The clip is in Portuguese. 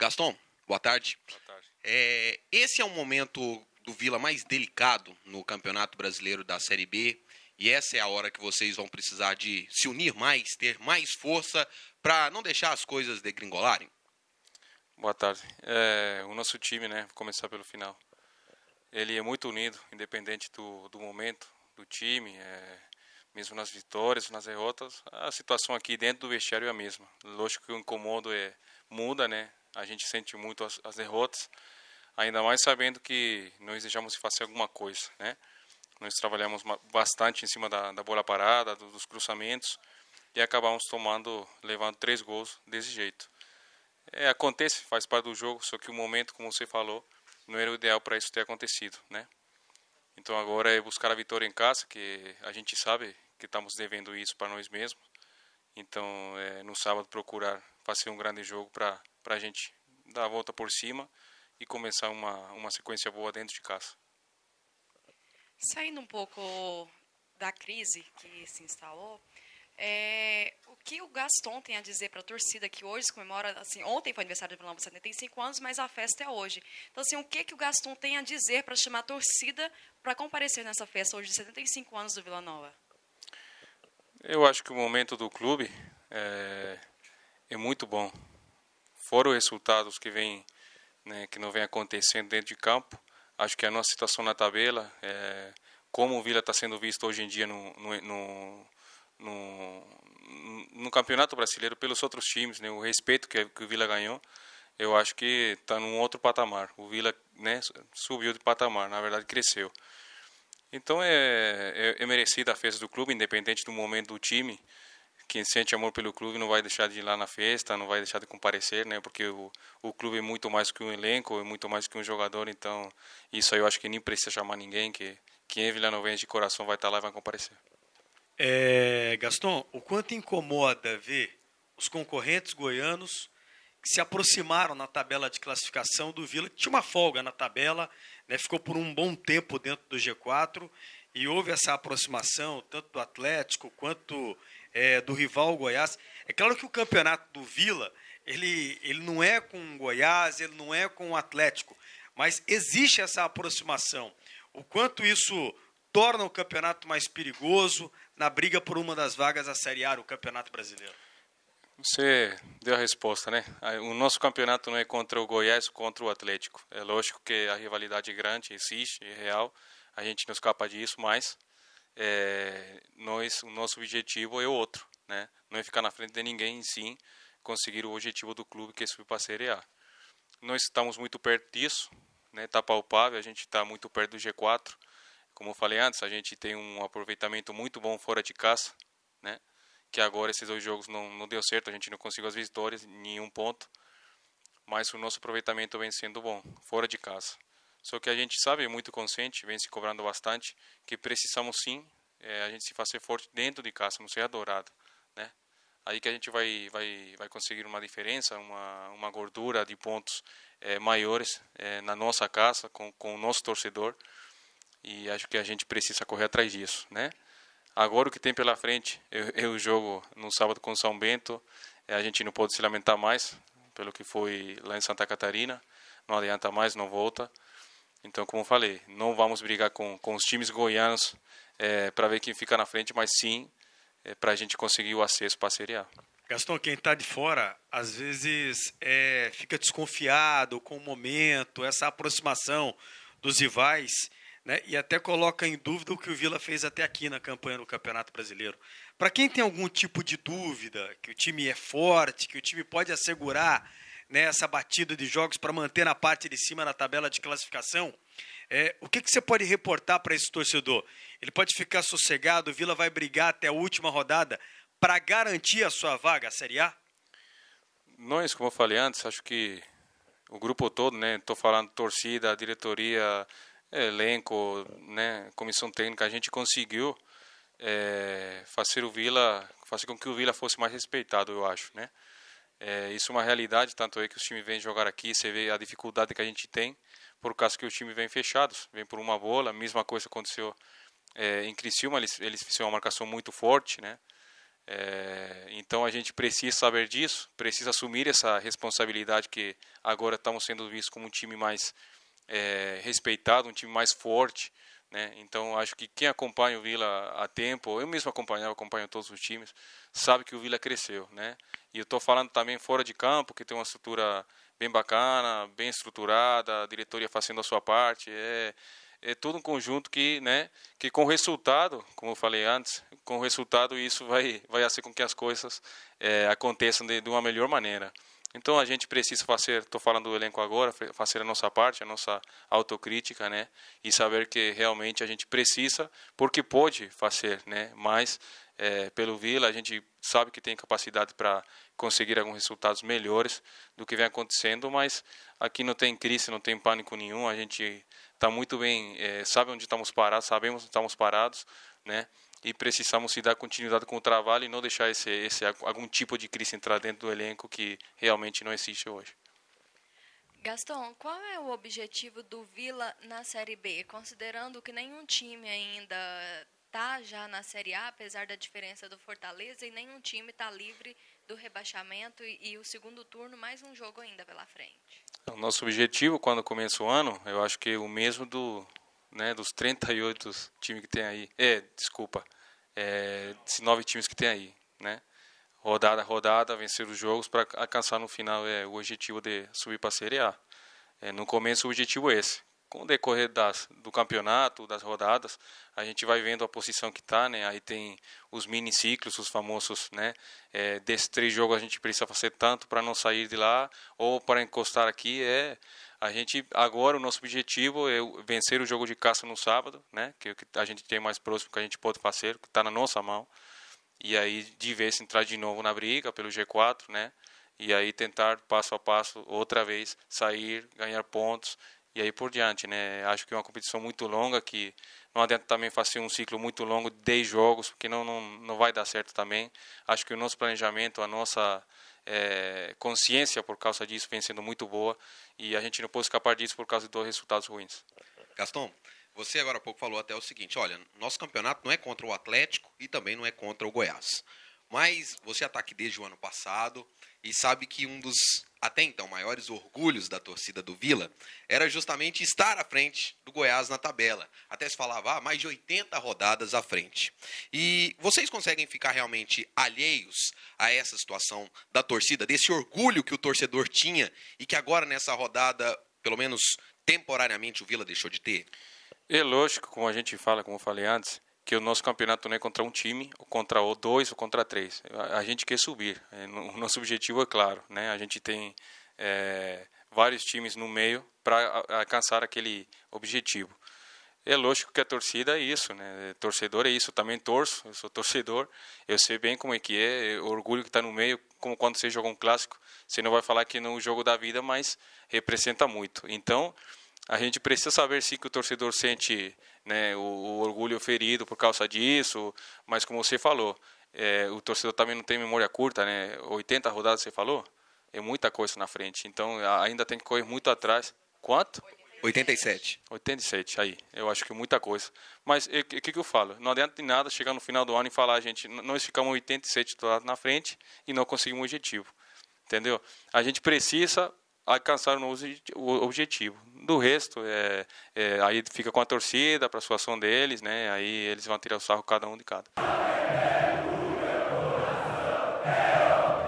Gaston, boa tarde. Boa tarde. É, esse é um momento do Vila mais delicado no Campeonato Brasileiro da Série B. E essa é a hora que vocês vão precisar de se unir mais, ter mais força para não deixar as coisas degringolarem. Boa tarde. É, o nosso time, né? Vou começar pelo final. Ele é muito unido, independente do, do momento, do time, é, mesmo nas vitórias, nas derrotas. A situação aqui dentro do vestiário é a mesma. Lógico que o incomodo é, muda, né? a gente sente muito as, as derrotas, ainda mais sabendo que nós desejamos fazer alguma coisa, né? Nós trabalhamos bastante em cima da, da bola parada, do, dos cruzamentos e acabamos tomando, levando três gols desse jeito. É, acontece, faz parte do jogo, só que o momento, como você falou, não era o ideal para isso ter acontecido, né? Então agora é buscar a vitória em casa, que a gente sabe que estamos devendo isso para nós mesmos. Então, é, no sábado procurar fazer um grande jogo para para a gente dar a volta por cima e começar uma, uma sequência boa dentro de casa. Saindo um pouco da crise que se instalou, é, o que o Gaston tem a dizer para a torcida que hoje se comemora, assim, ontem foi aniversário do Nova 75 anos, mas a festa é hoje. Então, assim, o que, que o Gaston tem a dizer para chamar a torcida para comparecer nessa festa hoje de 75 anos do Vila Nova? Eu acho que o momento do clube é, é muito bom fora os resultados que vem né, que não vem acontecendo dentro de campo, acho que a nossa situação na tabela, é, como o Vila está sendo visto hoje em dia no, no, no, no, campeonato brasileiro pelos outros times, né, o respeito que, que o Vila ganhou, eu acho que está num outro patamar. O Vila né, subiu de patamar, na verdade cresceu. Então é, é, é merecida a festa do clube, independente do momento do time quem sente amor pelo clube não vai deixar de ir lá na festa, não vai deixar de comparecer, né? Porque o, o clube é muito mais que um elenco, é muito mais que um jogador, então isso aí eu acho que nem precisa chamar ninguém, que quem é novena de coração vai estar tá lá e vai comparecer. É, Gaston, o quanto incomoda ver os concorrentes goianos que se aproximaram na tabela de classificação do Vila, que tinha uma folga na tabela, né, ficou por um bom tempo dentro do G4, e houve essa aproximação, tanto do Atlético quanto é, do rival Goiás. É claro que o campeonato do Vila ele, ele não é com o Goiás, ele não é com o Atlético, mas existe essa aproximação. O quanto isso torna o campeonato mais perigoso na briga por uma das vagas da Série A o Campeonato Brasileiro? Você deu a resposta, né? O nosso campeonato não é contra o Goiás, contra o Atlético. É lógico que a rivalidade é grande, existe, é real. A gente não escapa disso, mas é, nós, o nosso objetivo é outro, né? Não é ficar na frente de ninguém, sim conseguir o objetivo do clube que é subir para a Série A. Nós estamos muito perto disso, né? está palpável, a gente está muito perto do G4. Como eu falei antes, a gente tem um aproveitamento muito bom fora de casa, né? Que agora esses dois jogos não, não deu certo, a gente não conseguiu as vitórias em nenhum ponto, mas o nosso aproveitamento vem sendo bom fora de casa. Só que a gente sabe, muito consciente, vem se cobrando bastante, que precisamos sim é, a gente se fazer forte dentro de casa, no ser Dourada, né? Aí que a gente vai, vai, vai conseguir uma diferença, uma, uma gordura de pontos é, maiores é, na nossa casa, com, com o nosso torcedor. E acho que a gente precisa correr atrás disso, né? Agora o que tem pela frente, eu, o jogo no sábado com São Bento, é, a gente não pode se lamentar mais pelo que foi lá em Santa Catarina, não adianta mais, não volta. Então, como falei, não vamos brigar com, com os times goianos é, para ver quem fica na frente, mas sim é, para a gente conseguir o acesso para a Série A. Gaston, quem está de fora, às vezes é, fica desconfiado com o momento, essa aproximação dos rivais, né? e até coloca em dúvida o que o Vila fez até aqui na campanha do Campeonato Brasileiro. Para quem tem algum tipo de dúvida, que o time é forte, que o time pode assegurar né, essa batida de jogos para manter na parte de cima na tabela de classificação. É, o que, que você pode reportar para esse torcedor? Ele pode ficar sossegado, o Vila vai brigar até a última rodada para garantir a sua vaga à Série A? Nós, como é eu falei antes, acho que o grupo todo, né? Estou falando torcida, diretoria, é, elenco, né? Comissão técnica, a gente conseguiu é, fazer o Vila, fazer com que o Vila fosse mais respeitado, eu acho, né? É, isso é uma realidade, tanto é que os times vêm jogar aqui, você vê a dificuldade que a gente tem, por causa que o time vem fechados, vem por uma bola. Mesma coisa aconteceu é, em Criciúma, eles, eles fizeram uma marcação muito forte, né? É, então a gente precisa saber disso, precisa assumir essa responsabilidade que agora estamos sendo vistos como um time mais é, respeitado, um time mais forte, né? Então acho que quem acompanha o Vila há tempo, eu mesmo acompanhava, acompanho todos os times, sabe que o Vila cresceu, né? E eu estou falando também fora de campo, que tem uma estrutura bem bacana, bem estruturada, a diretoria fazendo a sua parte. É, é todo um conjunto que, né, que com resultado, como eu falei antes, com resultado isso vai, vai fazer com que as coisas é, aconteçam de, de, uma melhor maneira. Então a gente precisa fazer, estou falando do elenco agora, fazer a nossa parte, a nossa autocrítica, né, e saber que realmente a gente precisa, porque pode fazer, né, mas é, pelo Vila. A gente sabe que tem capacidade para conseguir alguns resultados melhores do que vem acontecendo, mas aqui não tem crise, não tem pânico nenhum. A gente está muito bem, é, sabe onde estamos parados, sabemos onde estamos parados, né? E precisamos se dar continuidade com o trabalho e não deixar esse, esse algum tipo de crise entrar dentro do elenco que realmente não existe hoje. Gaston, qual é o objetivo do Vila na Série B, considerando que nenhum time ainda está já na Série A, apesar da diferença do Fortaleza, e nenhum time está livre do rebaixamento e, e, o segundo turno, mais um jogo ainda pela frente. É o nosso objetivo quando começa o ano, eu acho que é o mesmo do, né, dos 38 times que tem aí. É, desculpa, é, esses nove times que tem aí, né? Rodada, rodada, vencer os jogos para alcançar no final é, o objetivo de subir para a Série A. É, no começo o objetivo é esse com o decorrer das, do campeonato, das rodadas, a gente vai vendo a posição que está, né? Aí tem os mini ciclos, os famosos, né? É, desses três jogos a gente precisa fazer tanto para não sair de lá ou para encostar aqui. É a gente agora o nosso objetivo é vencer o jogo de caça no sábado, né? Que, é que a gente tem mais próximo que a gente pode fazer, que está na nossa mão. E aí de vez entrar de novo na briga pelo G4, né? E aí tentar passo a passo outra vez sair, ganhar pontos e aí por diante, né? Acho que é uma competição muito longa que não adianta também fazer um ciclo muito longo de 10 jogos, porque não, não, não vai dar certo também. Acho que o nosso planejamento, a nossa é, consciência por causa disso vem sendo muito boa e a gente não pode escapar disso por causa dos resultados ruins. Gaston, você agora há pouco falou até o seguinte, olha, nosso campeonato não é contra o Atlético e também não é contra o Goiás. Mas você está aqui desde o ano passado e sabe que um dos, até então, maiores orgulhos da torcida do Vila era justamente estar à frente do Goiás na tabela. Até se falava, ah, mais de 80 rodadas à frente. E vocês conseguem ficar realmente alheios a essa situação da torcida, desse orgulho que o torcedor tinha e que agora nessa rodada, pelo menos temporariamente, o Vila deixou de ter? É lógico, como a gente fala, como eu falei antes, que o nosso campeonato não é contra um time, ou contra o dois, ou contra três. A, gente quer subir. É, o nosso objetivo é claro, né? A gente tem é, vários times no meio para alcançar aquele objetivo. É lógico que a torcida é isso, né? Torcedor é isso. Eu também torço, eu sou torcedor. Eu sei bem como é que é, o orgulho que está no meio, como quando você joga um clássico. Você não vai falar que não é um jogo da vida, mas representa muito. Então, a gente precisa saber sim que o torcedor sente né, o, o, orgulho ferido por causa disso, mas como você falou, é, o torcedor também não tem memória curta, né? 80 rodadas você falou, é muita coisa na frente, então ainda tem que correr muito atrás. Quanto? 87. 87, aí. Eu acho que é muita coisa. Mas o que, que eu falo? Não adianta de nada chegar no final do ano e falar, ah, gente, nós ficamos 87 do na frente e não conseguimos o objetivo. Entendeu? A gente precisa alcançar o objetivo do resto, é, é, aí fica com a torcida, para a situação deles, né? Aí eles vão tirar o sarro cada um de cada.